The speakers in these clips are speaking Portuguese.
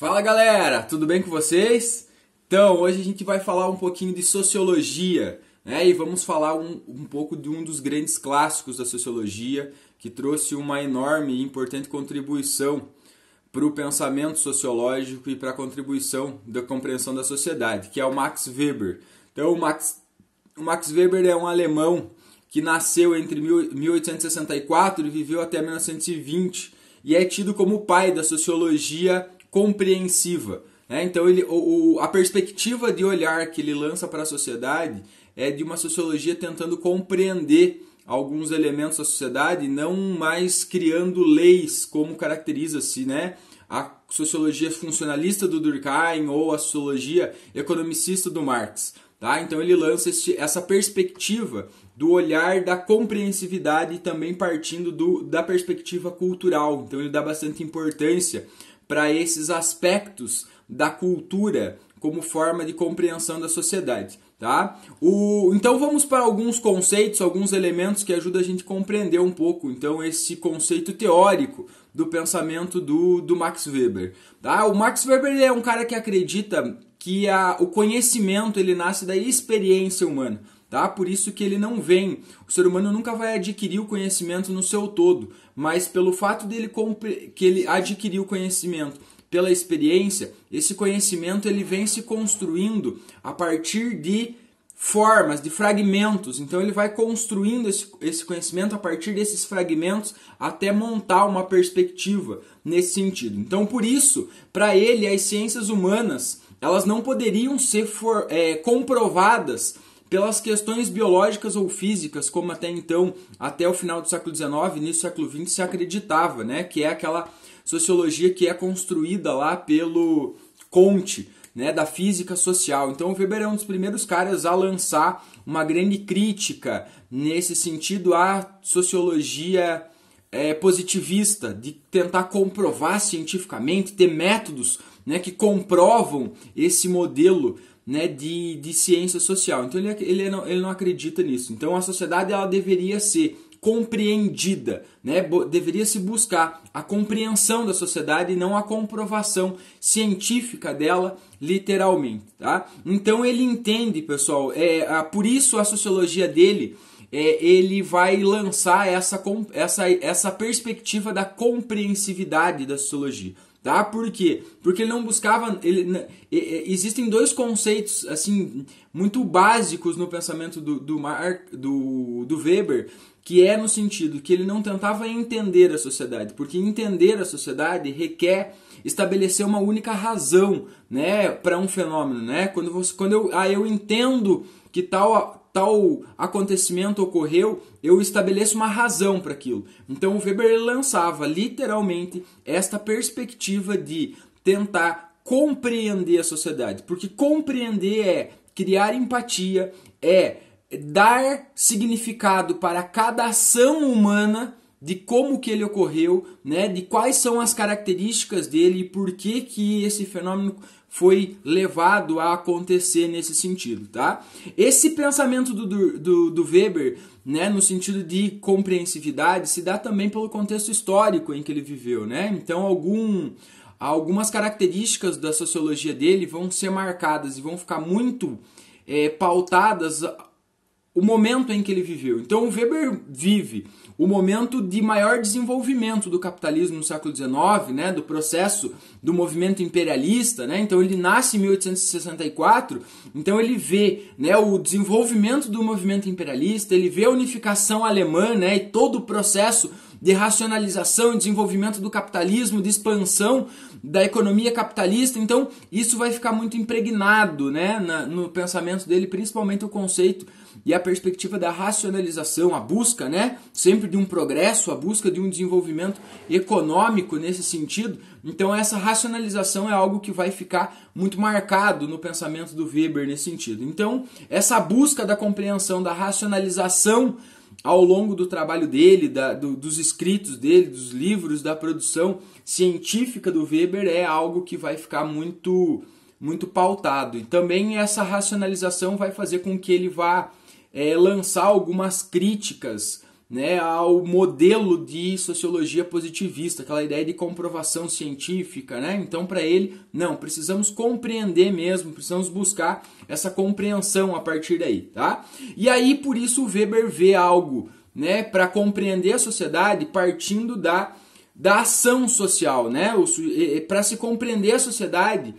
Fala galera, tudo bem com vocês? Então, hoje a gente vai falar um pouquinho de sociologia, né? E vamos falar um, um pouco de um dos grandes clássicos da sociologia que trouxe uma enorme e importante contribuição para o pensamento sociológico e para a contribuição da compreensão da sociedade, que é o Max Weber. Então, o Max, o Max Weber é um alemão que nasceu entre 1864 e viveu até 1920 e é tido como pai da sociologia compreensiva. Né? Então, ele, o, o, a perspectiva de olhar que ele lança para a sociedade é de uma sociologia tentando compreender alguns elementos da sociedade, não mais criando leis como caracteriza-se, né? A sociologia funcionalista do Durkheim ou a sociologia economicista do Marx. Tá? Então ele lança este, essa perspectiva do olhar da compreensividade também partindo do, da perspectiva cultural. Então ele dá bastante importância para esses aspectos da cultura como forma de compreensão da sociedade, tá? O, então vamos para alguns conceitos, alguns elementos que ajudam a gente a compreender um pouco, então, esse conceito teórico do pensamento do, do Max Weber, tá? O Max Weber é um cara que acredita que a, o conhecimento ele nasce da experiência humana, tá? Por isso que ele não vem. O ser humano nunca vai adquirir o conhecimento no seu todo, mas pelo fato dele que ele adquiriu o conhecimento pela experiência, esse conhecimento ele vem se construindo a partir de formas, de fragmentos. Então ele vai construindo esse, esse conhecimento a partir desses fragmentos até montar uma perspectiva nesse sentido. Então por isso, para ele, as ciências humanas elas não poderiam ser for, é, comprovadas pelas questões biológicas ou físicas, como até então, até o final do século XIX, início do século XX, se acreditava, né? Que é aquela sociologia que é construída lá pelo Conte, né? Da física social. Então o Weber é um dos primeiros caras a lançar uma grande crítica nesse sentido à sociologia é, positivista, de tentar comprovar cientificamente, ter métodos né, que comprovam esse modelo né, de, de ciência social. Então ele, ele, não, ele não acredita nisso. Então a sociedade ela deveria ser compreendida, né? deveria se buscar a compreensão da sociedade e não a comprovação científica dela, literalmente. Tá? Então ele entende, pessoal, é, a, por isso a sociologia dele é, ele vai lançar essa, essa, essa perspectiva da compreensividade da sociologia. Tá? Por quê? Porque ele não buscava. Ele, existem dois conceitos assim muito básicos no pensamento do, do, Mar, do, do Weber, que é no sentido que ele não tentava entender a sociedade, porque entender a sociedade requer estabelecer uma única razão né, para um fenômeno. Né? Quando, você, quando eu, ah, eu entendo que tal, tal acontecimento ocorreu, eu estabeleço uma razão para aquilo. Então o Weber lançava literalmente esta perspectiva de tentar compreender a sociedade, porque compreender é criar empatia, é dar significado para cada ação humana de como que ele ocorreu, né, de quais são as características dele e por que que esse fenômeno foi levado a acontecer nesse sentido, tá? Esse pensamento do, do, do Weber, né, no sentido de compreensividade, se dá também pelo contexto histórico em que ele viveu, né? Então, algum, algumas características da sociologia dele vão ser marcadas e vão ficar muito é, pautadas o momento em que ele viveu. Então, o Weber vive o momento de maior desenvolvimento do capitalismo no século XIX, né, do processo do movimento imperialista, né? Então ele nasce em 1864, então ele vê, né, o desenvolvimento do movimento imperialista, ele vê a unificação alemã, né, e todo o processo de racionalização e desenvolvimento do capitalismo, de expansão da economia capitalista. Então, isso vai ficar muito impregnado né, na, no pensamento dele, principalmente o conceito e a perspectiva da racionalização, a busca né, sempre de um progresso, a busca de um desenvolvimento econômico nesse sentido. Então, essa racionalização é algo que vai ficar muito marcado no pensamento do Weber nesse sentido. Então, essa busca da compreensão da racionalização ao longo do trabalho dele, da, do, dos escritos dele, dos livros, da produção científica do Weber é algo que vai ficar muito muito pautado. E também essa racionalização vai fazer com que ele vá é, lançar algumas críticas né, ao modelo de sociologia positivista, aquela ideia de comprovação científica, né? Então, para ele, não, precisamos compreender mesmo, precisamos buscar essa compreensão a partir daí, tá? E aí, por isso, Weber vê algo, né, para compreender a sociedade partindo da da ação social, né? Para se compreender a sociedade,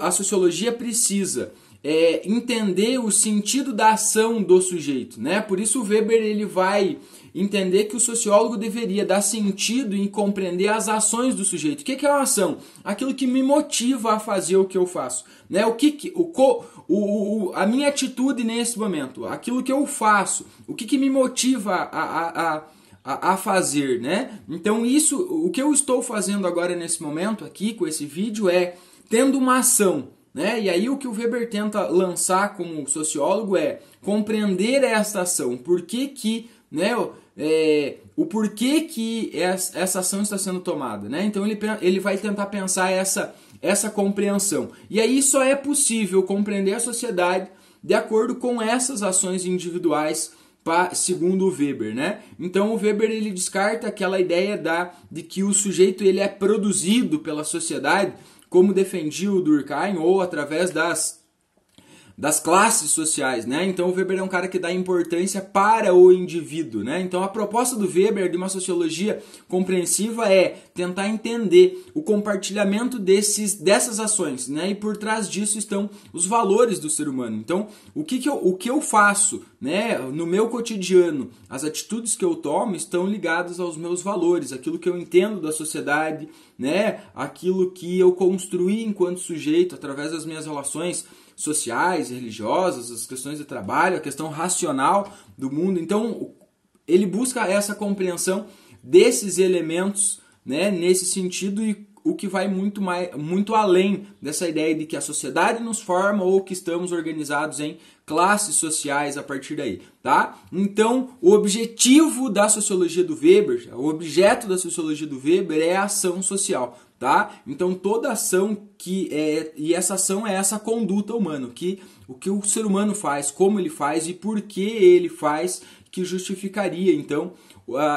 a sociologia precisa é, entender o sentido da ação do sujeito, né? Por isso o Weber ele vai entender que o sociólogo deveria dar sentido em compreender as ações do sujeito. O que, que é uma ação? Aquilo que me motiva a fazer o que eu faço, né? O que, que o, o, o, a minha atitude nesse momento, aquilo que eu faço, o que, que me motiva a, a, a a, fazer, né? Então isso, o que eu estou fazendo agora nesse momento aqui com esse vídeo é tendo uma ação, né? E aí o que o Weber tenta lançar como sociólogo é compreender esta ação, por que que, né, é, o porquê que essa ação está sendo tomada. Né? Então ele, ele vai tentar pensar essa, essa compreensão. E aí só é possível compreender a sociedade de acordo com essas ações individuais segundo o Weber, né? Então o Weber ele descarta aquela ideia da de que o sujeito ele é produzido pela sociedade como defendia o Durkheim ou através das das classes sociais, né? Então o Weber é um cara que dá importância para o indivíduo, né? Então a proposta do Weber de uma sociologia compreensiva é tentar entender o compartilhamento desses dessas ações, né? E por trás disso estão os valores do ser humano. Então, o que, que eu, o que eu faço, né, no meu cotidiano, as atitudes que eu tomo estão ligadas aos meus valores, aquilo que eu entendo da sociedade, né? Aquilo que eu construí enquanto sujeito através das minhas relações sociais, religiosas, as questões de trabalho, a questão racional do mundo. Então, ele busca essa compreensão desses elementos, né, nesse sentido e o que vai muito, mais, muito além dessa ideia de que a sociedade nos forma ou que estamos organizados em classes sociais a partir daí, tá? Então, o objetivo da sociologia do Weber, o objeto da sociologia do Weber é a ação social, tá? Então, toda ação que é e essa ação é essa conduta humana, que o que o ser humano faz, como ele faz e por que ele faz, que justificaria então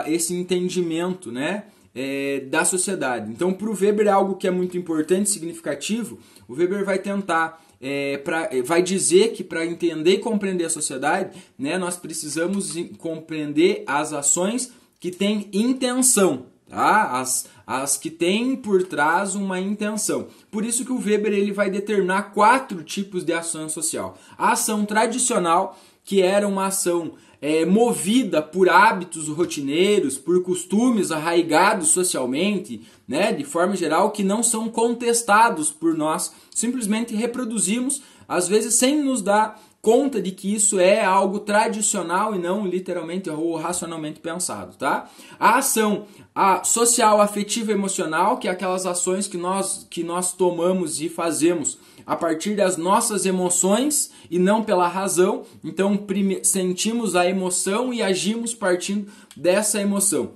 esse entendimento, né? é, da sociedade. Então, para o Weber, é algo que é muito importante, significativo, o Weber vai tentar é, pra, é, vai dizer que para entender e compreender a sociedade, né, nós precisamos compreender as ações que têm intenção, tá? as, as que têm por trás uma intenção. Por isso que o Weber ele vai determinar quatro tipos de ação social. A ação tradicional, que era uma ação é, movida por hábitos rotineiros, por costumes arraigados socialmente, né, de forma geral, que não são contestados por nós, simplesmente reproduzimos, às vezes sem nos dar conta de que isso é algo tradicional e não literalmente ou racionalmente pensado, tá? A ação a social, afetiva, emocional, que é aquelas ações que nós que nós tomamos e fazemos a partir das nossas emoções e não pela razão. Então, sentimos a emoção e agimos partindo dessa emoção.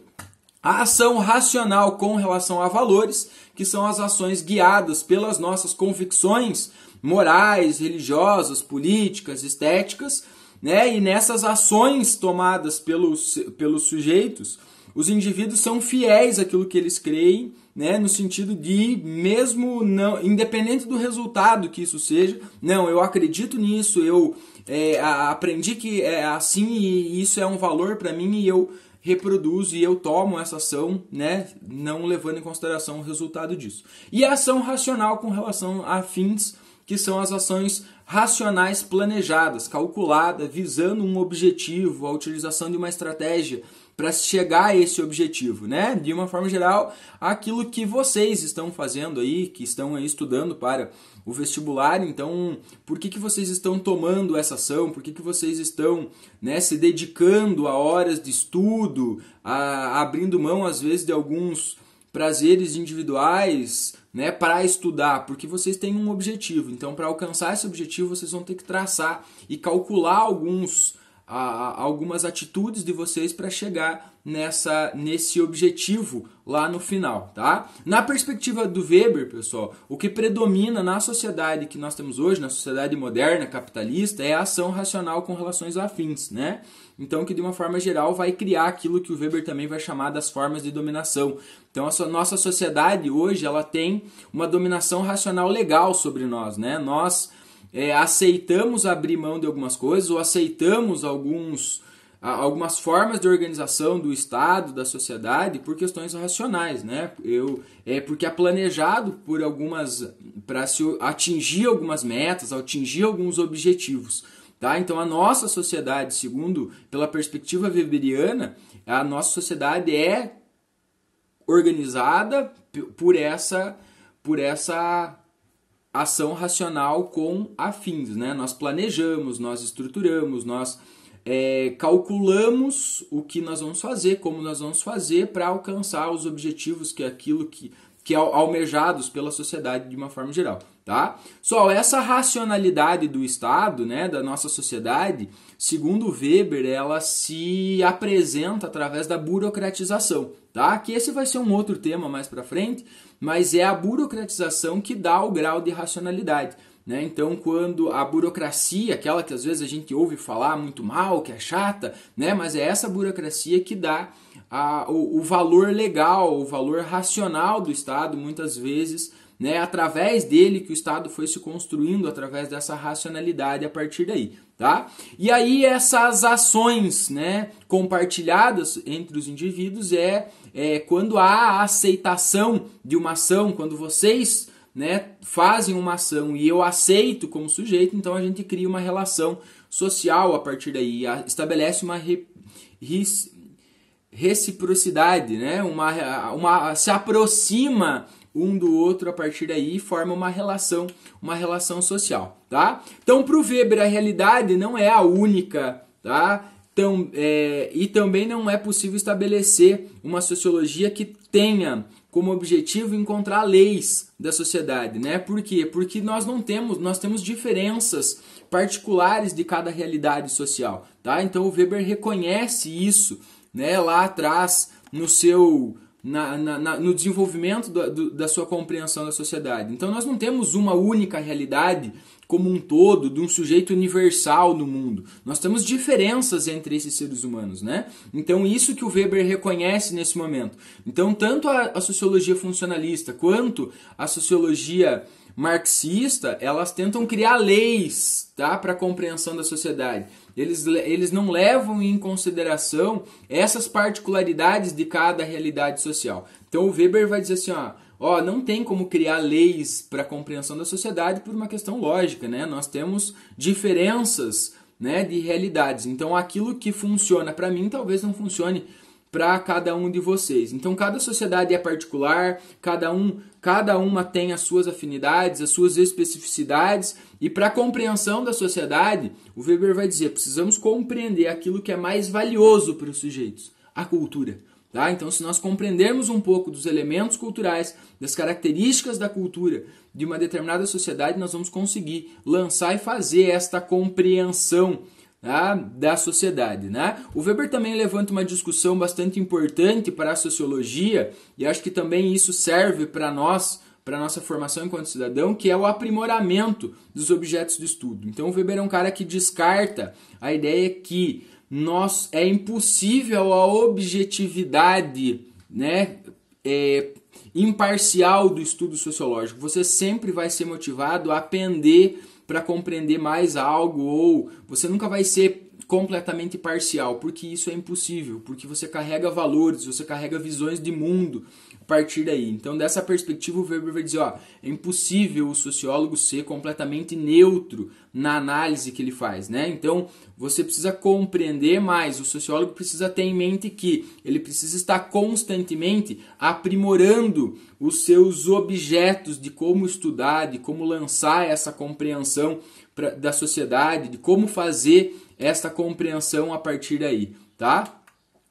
A ação racional com relação a valores, que são as ações guiadas pelas nossas convicções morais, religiosas, políticas, estéticas, né? E nessas ações tomadas pelos, pelos sujeitos, os indivíduos são fiéis àquilo que eles creem, né? No sentido de, mesmo não, independente do resultado que isso seja, não, eu acredito nisso, eu é, aprendi que é assim e isso é um valor para mim e eu reproduzo e eu tomo essa ação, né, não levando em consideração o resultado disso. E a ação racional com relação a fins que são as ações racionais planejadas, calculadas, visando um objetivo, a utilização de uma estratégia para chegar a esse objetivo, né? De uma forma geral, aquilo que vocês estão fazendo aí, que estão aí estudando para o vestibular, então, por que, que vocês estão tomando essa ação? Por que, que vocês estão né, se dedicando a horas de estudo, a, abrindo mão, às vezes, de alguns prazeres individuais, né, para estudar, porque vocês têm um objetivo. Então, para alcançar esse objetivo, vocês vão ter que traçar e calcular alguns a, a algumas atitudes de vocês para chegar nessa nesse objetivo lá no final, tá? Na perspectiva do Weber, pessoal, o que predomina na sociedade que nós temos hoje, na sociedade moderna capitalista, é a ação racional com relações afins, né? Então, que de uma forma geral vai criar aquilo que o Weber também vai chamar das formas de dominação. Então, a nossa sociedade hoje, ela tem uma dominação racional legal sobre nós, né? Nós é, aceitamos abrir mão de algumas coisas ou aceitamos alguns, algumas formas de organização do Estado, da sociedade, por questões racionais, né? Eu, é porque é planejado por algumas. para se atingir algumas metas, atingir alguns objetivos. Tá? Então a nossa sociedade, segundo pela perspectiva weberiana, a nossa sociedade é organizada por essa por essa ação racional com afins, né? Nós planejamos, nós estruturamos, nós é, calculamos o que nós vamos fazer, como nós vamos fazer para alcançar os objetivos que é aquilo que, que é almejados pela sociedade de uma forma geral tá? Só essa racionalidade do Estado, né, da nossa sociedade, segundo Weber, ela se apresenta através da burocratização, tá? Que esse vai ser um outro tema mais para frente, mas é a burocratização que dá o grau de racionalidade. Né? Então, quando a burocracia, aquela que às vezes a gente ouve falar muito mal, que é chata, né? mas é essa burocracia que dá a, o, o valor legal, o valor racional do Estado, muitas vezes, né? Através dele que o Estado foi se construindo através dessa racionalidade a partir daí, tá? E aí essas ações, né, compartilhadas entre os indivíduos é, é quando há a aceitação de uma ação, quando vocês né, fazem uma ação e eu aceito como sujeito, então a gente cria uma relação social a partir daí, estabelece uma re, reciprocidade, né? uma, uma, se aproxima um do outro a partir daí forma uma relação, uma relação social, tá? Então, para o Weber, a realidade não é a única, tá? Então, é, e também não é possível estabelecer uma sociologia que tenha como objetivo encontrar leis da sociedade, né? Por quê? Porque nós não temos, nós temos diferenças particulares de cada realidade social, tá? Então o Weber reconhece isso, né, lá atrás no seu na, na, na, no desenvolvimento do, do, da sua compreensão da sociedade. Então nós não temos uma única realidade como um todo, de um sujeito universal no mundo. Nós temos diferenças entre esses seres humanos, né? Então isso que o Weber reconhece nesse momento. Então tanto a, a sociologia funcionalista quanto a sociologia marxista, elas tentam criar leis tá, para a compreensão da sociedade. Eles, eles não levam em consideração essas particularidades de cada realidade social. Então o Weber vai dizer assim, ó, ó, não tem como criar leis para a compreensão da sociedade por uma questão lógica, né? Nós temos diferenças, né, de realidades. Então aquilo que funciona para mim talvez não funcione para cada um de vocês. Então cada sociedade é particular, cada um, cada uma tem as suas afinidades, as suas especificidades, e para compreensão da sociedade, o Weber vai dizer, precisamos compreender aquilo que é mais valioso para os sujeitos, a cultura. Tá? Então, se nós compreendermos um pouco dos elementos culturais, das características da cultura de uma determinada sociedade, nós vamos conseguir lançar e fazer esta compreensão né, da sociedade. Né? O Weber também levanta uma discussão bastante importante para a sociologia e acho que também isso serve para nós, para nossa formação enquanto cidadão, que é o aprimoramento dos objetos de estudo. Então o Weber é um cara que descarta a ideia que nós é impossível a objetividade, né, é, imparcial do estudo sociológico. Você sempre vai ser motivado a aprender para compreender mais algo ou você nunca vai ser completamente parcial, porque isso é impossível, porque você carrega valores, você carrega visões de mundo, partir daí. Então, dessa perspectiva, o Weber vai dizer: ó, é impossível o sociólogo ser completamente neutro na análise que ele faz, né? Então, você precisa compreender mais. O sociólogo precisa ter em mente que ele precisa estar constantemente aprimorando os seus objetos de como estudar, de como lançar essa compreensão pra, da sociedade, de como fazer essa compreensão a partir daí, tá?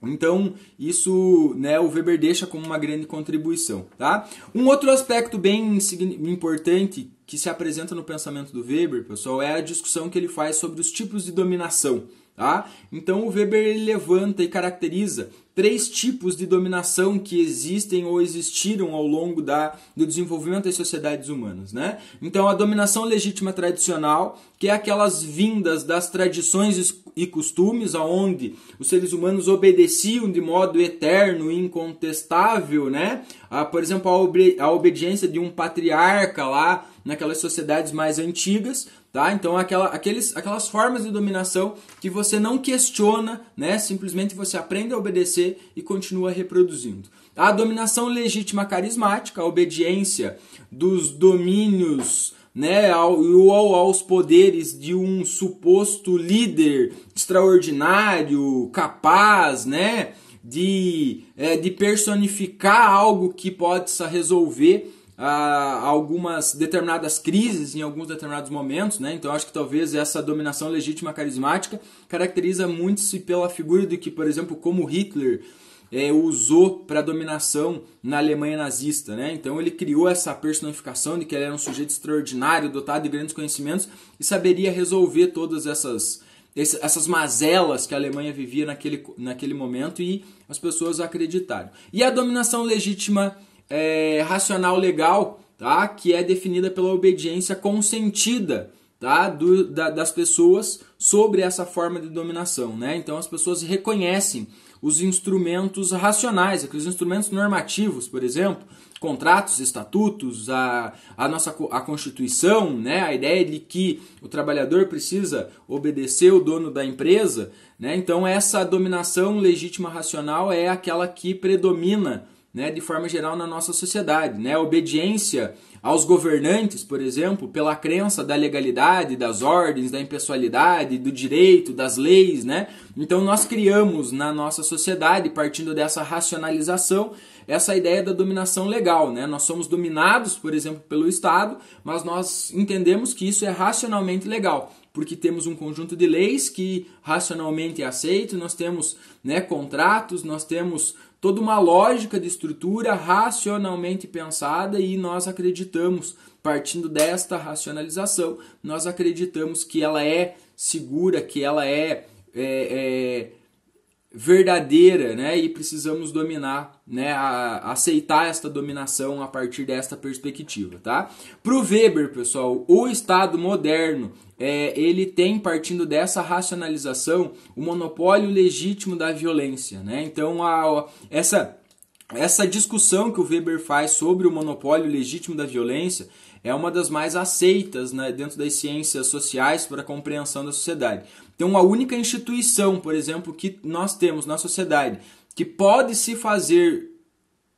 Então, isso né, o Weber deixa como uma grande contribuição. Tá? Um outro aspecto bem importante que se apresenta no pensamento do Weber, pessoal, é a discussão que ele faz sobre os tipos de dominação. Tá? Então o Weber levanta e caracteriza três tipos de dominação que existem ou existiram ao longo da, do desenvolvimento das sociedades humanas. Né? Então a dominação legítima tradicional, que é aquelas vindas das tradições e costumes, aonde os seres humanos obedeciam de modo eterno e incontestável, né? Ah, por exemplo, a, obedi a obediência de um patriarca lá naquelas sociedades mais antigas, tá? Então aquela, aqueles, aquelas formas de dominação que você não questiona, né? Simplesmente você aprende a obedecer e continua reproduzindo. A dominação legítima carismática, a obediência dos domínios né, ao, ou aos poderes de um suposto líder extraordinário, capaz, né, de, é, de personificar algo que pode resolver algumas determinadas crises em alguns determinados momentos, né? Então acho que talvez essa dominação legítima carismática caracteriza muito-se pela figura do que, por exemplo, como Hitler é, usou para dominação na Alemanha nazista. Né? Então ele criou essa personificação de que ele era um sujeito extraordinário, dotado de grandes conhecimentos e saberia resolver todas essas, essas mazelas que a Alemanha vivia naquele, naquele momento e as pessoas acreditaram. E a dominação legítima é, racional legal, tá? que é definida pela obediência consentida tá? Do, da, das pessoas sobre essa forma de dominação. Né? Então as pessoas reconhecem os instrumentos racionais, aqueles instrumentos normativos, por exemplo, contratos, estatutos, a, a nossa a Constituição, né, a ideia de que o trabalhador precisa obedecer o dono da empresa, né? Então essa dominação legítima racional é aquela que predomina né, de forma geral na nossa sociedade. Né? A obediência aos governantes, por exemplo, pela crença da legalidade, das ordens, da impessoalidade, do direito, das leis. Né? Então nós criamos na nossa sociedade, partindo dessa racionalização, essa ideia da dominação legal. Né? Nós somos dominados, por exemplo, pelo Estado, mas nós entendemos que isso é racionalmente legal porque temos um conjunto de leis que racionalmente é aceito, nós temos né, contratos, nós temos toda uma lógica de estrutura racionalmente pensada e nós acreditamos, partindo desta racionalização, nós acreditamos que ela é segura, que ela é, é, é verdadeira, né? E precisamos dominar, né? A, aceitar esta dominação a partir desta perspectiva, tá? Para o Weber, pessoal, o Estado moderno é, ele tem, partindo dessa racionalização, o monopólio legítimo da violência, né? Então a, a essa essa discussão que o Weber faz sobre o monopólio legítimo da violência é uma das mais aceitas né, dentro das ciências sociais para a compreensão da sociedade. Então, a única instituição, por exemplo, que nós temos na sociedade que pode se fazer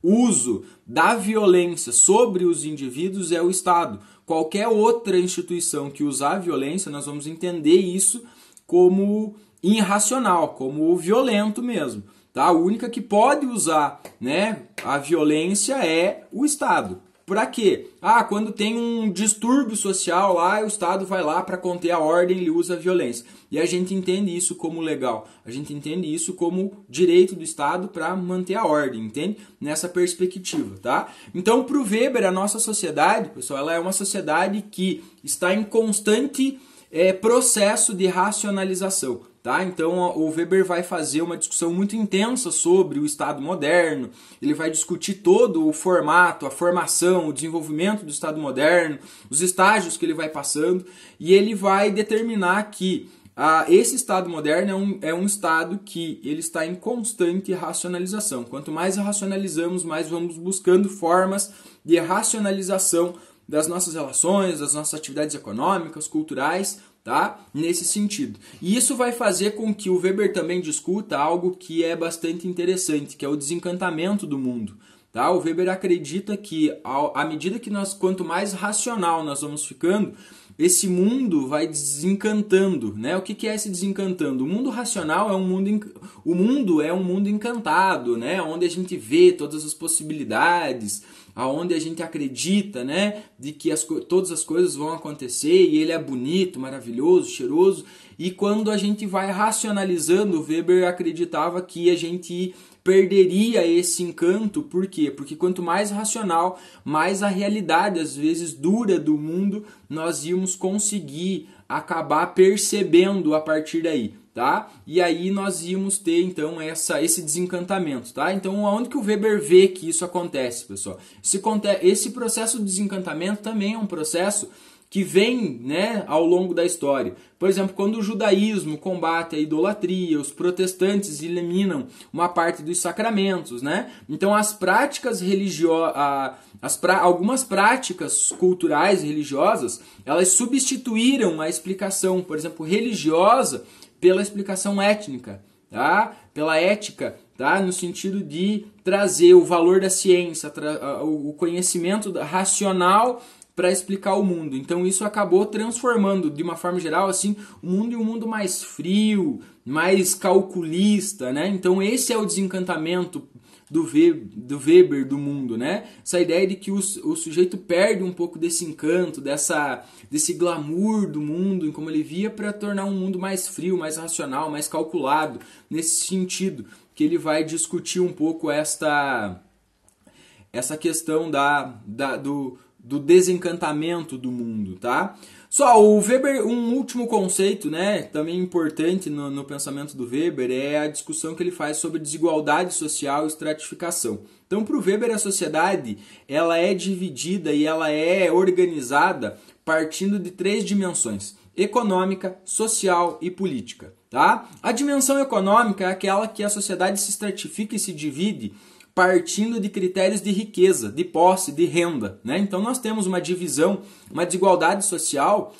uso da violência sobre os indivíduos é o Estado. Qualquer outra instituição que usar a violência, nós vamos entender isso como irracional, como violento mesmo. Tá? A única que pode usar né, a violência é o Estado. Para quê? Ah, quando tem um distúrbio social lá, o Estado vai lá para conter a ordem, ele usa a violência. E a gente entende isso como legal. A gente entende isso como direito do Estado para manter a ordem, entende? Nessa perspectiva, tá? Então, para o Weber, a nossa sociedade, pessoal, ela é uma sociedade que está em constante é, processo de racionalização. Tá? Então o Weber vai fazer uma discussão muito intensa sobre o Estado moderno, ele vai discutir todo o formato, a formação, o desenvolvimento do Estado moderno, os estágios que ele vai passando, e ele vai determinar que ah, esse Estado moderno é um, é um Estado que ele está em constante racionalização. Quanto mais racionalizamos, mais vamos buscando formas de racionalização das nossas relações, das nossas atividades econômicas, culturais, tá? Nesse sentido. E isso vai fazer com que o Weber também discuta algo que é bastante interessante, que é o desencantamento do mundo. Tá? O Weber acredita que ao, à medida que nós, quanto mais racional nós vamos ficando, esse mundo vai desencantando, né? O que, que é se desencantando? O mundo racional é um mundo, o mundo é um mundo encantado, né? Onde a gente vê todas as possibilidades, aonde a gente acredita, né, de que as, todas as coisas vão acontecer e ele é bonito, maravilhoso, cheiroso. E quando a gente vai racionalizando, Weber acreditava que a gente perderia esse encanto, por quê? Porque quanto mais racional, mais a realidade, às vezes dura do mundo, nós íamos conseguir acabar percebendo a partir daí, tá? E aí nós íamos ter então essa esse desencantamento, tá? Então aonde que o Weber vê que isso acontece, pessoal? Esse, esse processo de desencantamento também é um processo que vem né, ao longo da história. Por exemplo, quando o judaísmo combate a idolatria, os protestantes eliminam uma parte dos sacramentos. Né? Então, as práticas religiosas, pra... algumas práticas culturais e religiosas, elas substituíram a explicação, por exemplo, religiosa pela explicação étnica, tá? pela ética tá? No sentido de trazer o valor da ciência, o conhecimento racional para explicar o mundo. Então isso acabou transformando de uma forma geral assim o mundo em um mundo mais frio, mais calculista, né? Então esse é o desencantamento do Weber, do, Weber, do mundo, né? Essa ideia de que o, o sujeito perde um pouco desse encanto, dessa, desse glamour do mundo, em como ele via, para tornar um mundo mais frio, mais racional, mais calculado. Nesse sentido, que ele vai discutir um pouco esta essa questão da, da do, do desencantamento do mundo, tá? Só o Weber, um último conceito, né, também importante no, no, pensamento do Weber é a discussão que ele faz sobre desigualdade social e estratificação. Então, para o Weber, a sociedade ela é dividida e ela é organizada partindo de três dimensões: econômica, social e política, tá? A dimensão econômica é aquela que a sociedade se estratifica e se divide partindo de critérios de riqueza, de posse, de renda. Né? Então nós temos uma divisão, uma desigualdade social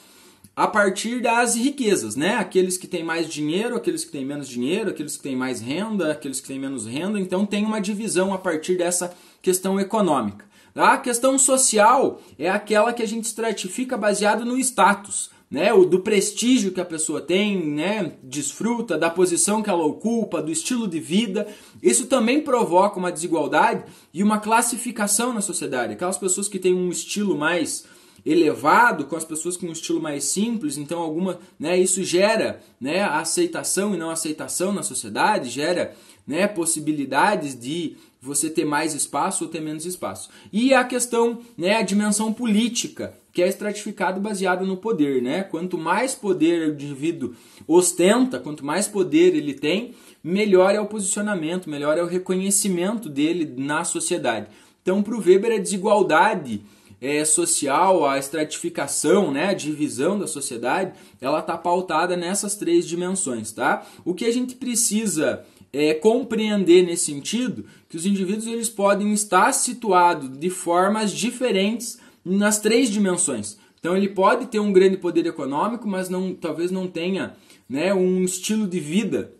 a partir das riquezas, né? Aqueles que têm mais dinheiro, aqueles que têm menos dinheiro, aqueles que têm mais renda, aqueles que têm menos renda. Então tem uma divisão a partir dessa questão econômica. A questão social é aquela que a gente estratifica baseado no status né, do prestígio que a pessoa tem, né, desfruta, da posição que ela ocupa, do estilo de vida. Isso também provoca uma desigualdade e uma classificação na sociedade. Aquelas pessoas que têm um estilo mais elevado com as pessoas com um estilo mais simples, então alguma, né, isso gera, né, aceitação e não aceitação na sociedade, gera, né, possibilidades de você ter mais espaço ou ter menos espaço. E a questão, né, a dimensão política que é estratificado baseado no poder, né? Quanto mais poder o indivíduo ostenta, quanto mais poder ele tem, melhor é o posicionamento, melhor é o reconhecimento dele na sociedade. Então, para o Weber, a desigualdade é, social, a estratificação, né, a divisão da sociedade, ela está pautada nessas três dimensões, tá? O que a gente precisa é, compreender nesse sentido que os indivíduos eles podem estar situados de formas diferentes nas três dimensões. Então ele pode ter um grande poder econômico, mas não, talvez não tenha né, um estilo de vida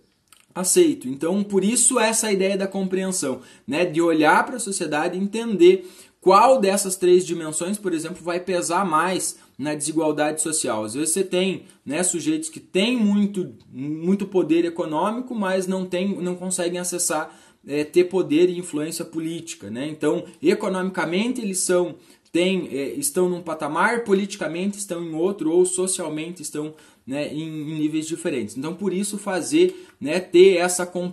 aceito. Então por isso essa ideia da compreensão, né, de olhar para a sociedade e entender qual dessas três dimensões, por exemplo, vai pesar mais na desigualdade social. Às vezes você tem né, sujeitos que têm muito, muito poder econômico, mas não, tem, não conseguem acessar é, ter poder e influência política. Né? Então, economicamente, eles são é, estão num patamar, politicamente estão em outro, ou socialmente estão né, em, em níveis diferentes. Então, por isso, fazer, né, ter essa compreensão